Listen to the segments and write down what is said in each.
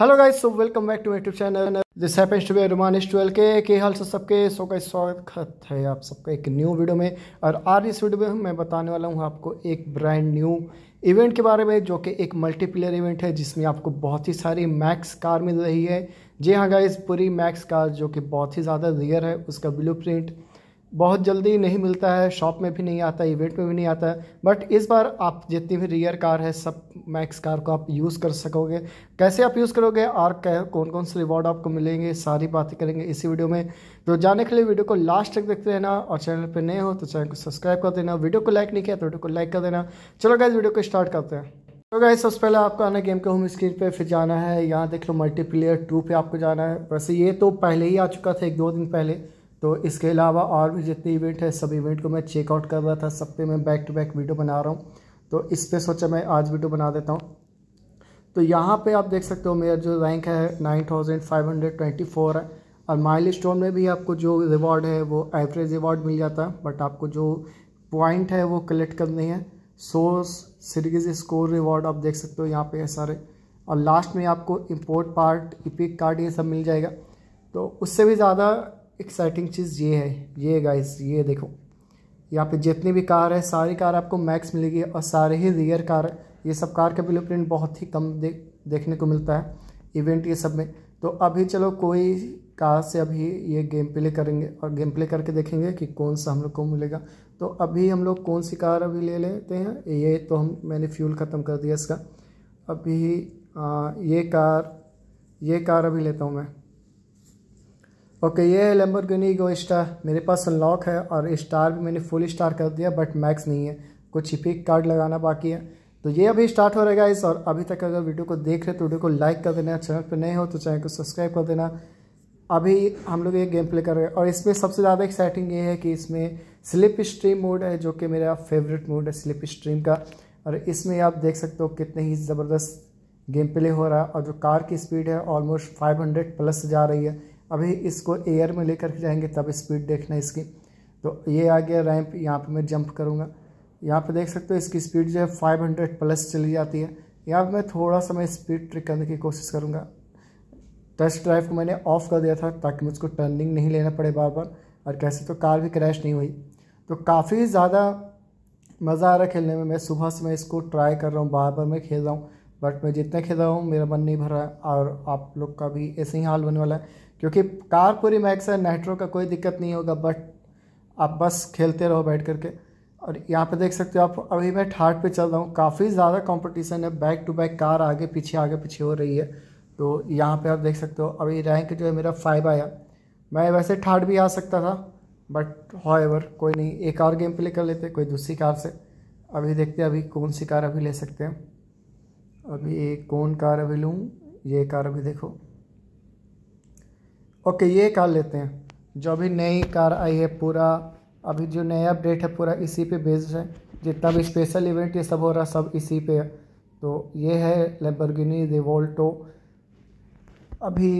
hello guys so welcome back to YouTube channel this happens to be रोमानिश twelve के के हाल से सबके सो का स्वागत है आप सबका एक न्यू वीडियो में और आज इस वीडियो में मैं बताने वाला हूँ आपको एक ब्रांड न्यू इवेंट के बारे में जो कि एक मल्टीप्लेयर इवेंट है जिसमें आपको बहुत ही सारी मैक्स कार मिल रही है जी हाँ गाइस पूरी मैक्स कार जो कि बहुत ही ज़्यादा रेयर है उसका ब्लू प्रिंट बहुत जल्दी नहीं मिलता है शॉप में भी नहीं आता इवेंट में भी नहीं आता है बट इस बार आप जितनी भी रियर कार है सब मैक्स कार को आप यूज़ कर सकोगे कैसे आप यूज़ करोगे और कौन कौन से रिवॉर्ड आपको मिलेंगे सारी बातें करेंगे इसी वीडियो में तो जाने के लिए वीडियो को लास्ट तक देखते रहना और चैनल पर नए हो तो चैनल को सब्सक्राइब कर देना वीडियो को लाइक नहीं किया तो वीडियो को लाइक कर देना चलो गाइज वीडियो को स्टार्ट करते हैं तो गाइस सबसे पहले आपको आना गेम के होम स्क्रीन पे फिर जाना है यहाँ देख लो मल्टीप्लेयर टू पे आपको जाना है वैसे ये तो पहले ही आ चुका था एक दो दिन पहले तो इसके अलावा और भी जितने इवेंट है सब इवेंट को मैं चेकआउट कर रहा था सब पे मैं बैक टू बैक वीडियो बना रहा हूँ तो इस पर सोचा मैं आज वीडियो बना देता हूँ तो यहाँ पे आप देख सकते हो मेरा जो रैंक है nine thousand five hundred twenty four है और माइल स्टोन में भी आपको जो रिवॉर्ड है वो एवरेज रिवॉर्ड मिल जाता है बट आपको जो पॉइंट है वो कलेक्ट करनी है सोर्स सीरीज स्कोर रिवॉर्ड आप देख सकते हो यहाँ पे है सारे और लास्ट में आपको इम्पोर्ट पार्ट इपिक कार्ड ये सब मिल जाएगा तो उससे भी ज़्यादा एक्साइटिंग चीज़ ये है ये गाइस ये देखो यहाँ पे जितनी भी कार है सारी कार आपको मैक्स मिलेगी और सारे ही रियर कार है ये सब कार का ब्लू बहुत ही कम दे, देखने को मिलता है इवेंट ये सब में तो अभी चलो कोई कार से अभी ये गेम प्ले करेंगे और गेम प्ले करके देखेंगे कि कौन सा हम लोग को मिलेगा तो अभी हम लोग कौन सी कार अभी ले लेते हैं ये तो हम मैंने फ्यूल ख़त्म कर दिया इसका अभी आ, ये कार ये कार अभी लेता हूँ मैं ओके ये है गनी को स्टार मेरे पास अनलॉक है और स्टार भी मैंने फुल स्टार कर दिया बट मैक्स नहीं है कुछ पिक कार्ड लगाना बाकी है तो ये अभी स्टार्ट हो रहेगा इस और अभी तक अगर वीडियो को देख रहे तो वीडियो को लाइक कर देना चैनल पर नए हो तो चैनल को सब्सक्राइब कर देना अभी हम लोग ये गेम प्ले कर रहे हैं और इसमें सबसे ज़्यादा एक्साइटिंग ये है कि इसमें स्लिप स्ट्रीम मोड है जो कि मेरा फेवरेट मोड है स्लिप स्ट्रीम का और इसमें आप देख सकते हो कितने ही ज़बरदस्त गेम प्ले हो रहा है और जो कार की स्पीड है ऑलमोस्ट 500 प्लस जा रही है अभी इसको एयर में लेकर के जाएंगे तब स्पीड देखना इसकी तो ये आ गया रैंप यहाँ पे मैं जंप करूँगा यहाँ पे देख सकते हो इसकी स्पीड जो है 500 प्लस चली जाती है यहाँ पर मैं थोड़ा सा मैं स्पीड ट्रिक करने की कोशिश करूँगा टेस्ट ड्राइव को मैंने ऑफ कर दिया था ताकि मुझको टर्निंग नहीं लेना पड़े बार बार और कैसे तो कार भी क्रैश नहीं हुई तो काफ़ी ज़्यादा मज़ा आ रहा खेलने में मैं सुबह से मैं इसको ट्राई कर रहा हूँ बार बार मैं खेल रहा हूँ बट मैं जितना खेला हूँ मेरा मन नहीं भरा और आप लोग का भी ऐसे ही हाल होने वाला है क्योंकि कार पूरी मैक्स है नेटवर्क का कोई दिक्कत नहीं होगा बट आप बस खेलते रहो बैठ करके और यहाँ पे देख सकते हो आप अभी मैं ठाट पे चल रहा हूँ काफ़ी ज़्यादा कंपटीशन है बैक टू बैक कार आगे पीछे आगे पीछे हो रही है तो यहाँ पे आप देख सकते हो अभी रैंक जो है मेरा फाइव आया मैं वैसे ठाट भी आ सकता था बट हॉ एवर कोई नहीं एक और गेम प्ले कर लेते कोई दूसरी कार से अभी देखते हैं अभी कौन सी कार अभी ले सकते हैं अभी कौन कार अभी लूँ ये कार अभी देखो ओके ये कार लेते हैं जो अभी नई कार आई है पूरा अभी जो नया अपडेट है पूरा इसी पे बेस्ड है जितना भी स्पेशल इवेंट ये सब हो रहा सब इसी पे है तो ये है लेबरगिनी रिवोल्टो अभी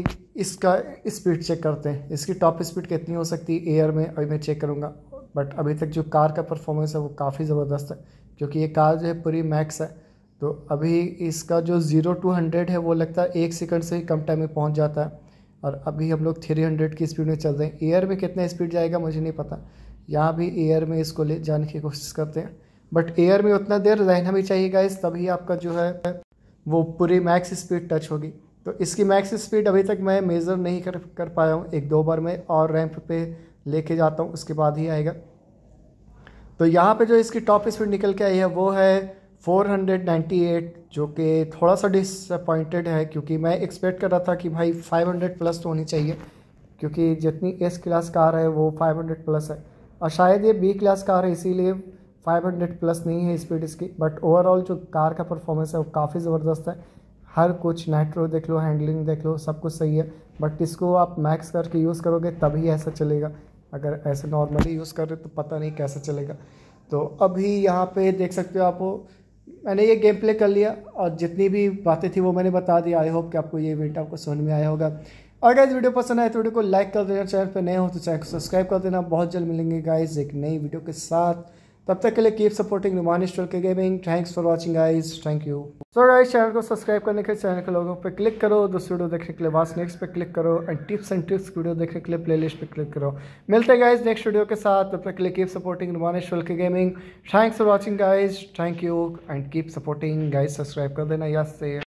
इसका स्पीड चेक करते हैं इसकी टॉप स्पीड कितनी हो सकती है एयर में अभी मैं चेक करूँगा बट अभी तक जो कार का परफॉर्मेंस है वो काफ़ी ज़बरदस्त है क्योंकि ये कार जो है पूरी मैक्स है तो अभी इसका जो ज़ीरो टू हंड्रेड है वो लगता है एक सेकंड से ही कम टाइम में पहुंच जाता है और अभी हम लोग थ्री हंड्रेड की स्पीड में चल रहे हैं एयर में कितना स्पीड जाएगा मुझे नहीं पता यहाँ भी एयर में इसको ले जाने की कोशिश करते हैं बट एयर में उतना देर रहना भी चाहिए गाइस तभी आपका जो है वो पूरी मैक्स स्पीड टच होगी तो इसकी मैक्स स्पीड अभी तक मैं मेज़र नहीं कर कर पाया हूँ एक दो बार मैं और रैंप पे लेके जाता हूँ उसके बाद ही आएगा तो यहाँ पे जो इसकी टॉप स्पीड निकल के आई है वो है 498 जो कि थोड़ा सा डिसअपॉइंटेड है क्योंकि मैं एक्सपेक्ट कर रहा था कि भाई 500 प्लस तो होनी चाहिए क्योंकि जितनी एस क्लास कार है वो 500 प्लस है और शायद ये बी क्लास कार है इसीलिए 500 प्लस नहीं है स्पीड इसकी बट ओवरऑल जो कार का परफॉर्मेंस है वो काफ़ी ज़बरदस्त है हर कुछ नेटवर्क देख लो हैंडलिंग देख लो सब कुछ सही है बट इसको आप मैक्स करके यूज़ करोगे तभी ऐसा चलेगा अगर ऐसे नॉर्मली यूज़ कर रहे तो पता नहीं कैसा चलेगा तो अभी यहाँ पे देख सकते हो आप मैंने ये गेम प्ले कर लिया और जितनी भी बातें थी वो मैंने बता दी आई होप कि आपको ये इवेंट आपको समझ में आया होगा और गाइज वीडियो पसंद आए तो वीडियो को लाइक कर देना चैनल पर नए हो तो चैनल को सब्सक्राइब कर देना बहुत जल्द मिलेंगे गाइज एक नई वीडियो के साथ तब तक के लिए कीप सपोर्टिंग रुमानिश के gaming thanks for watching guys thank you so guys channel को सब्सक्राइब करने के लिए चैनल के लोगों पर क्लिक करो दूसरी वीडियो देखने के लिए वास्ट नेक्स्ट पर क्लिक करो and tips and tricks video देखने के लिए प्लेलिस्ट पर क्लिक करो मिलते हैं गाइज नेक्स्ट वीडियो के साथ तब तक के लिए कीप सपोर्टिंग स्टोल के gaming thanks for watching guys thank you and keep supporting guys subscribe कर देना यस से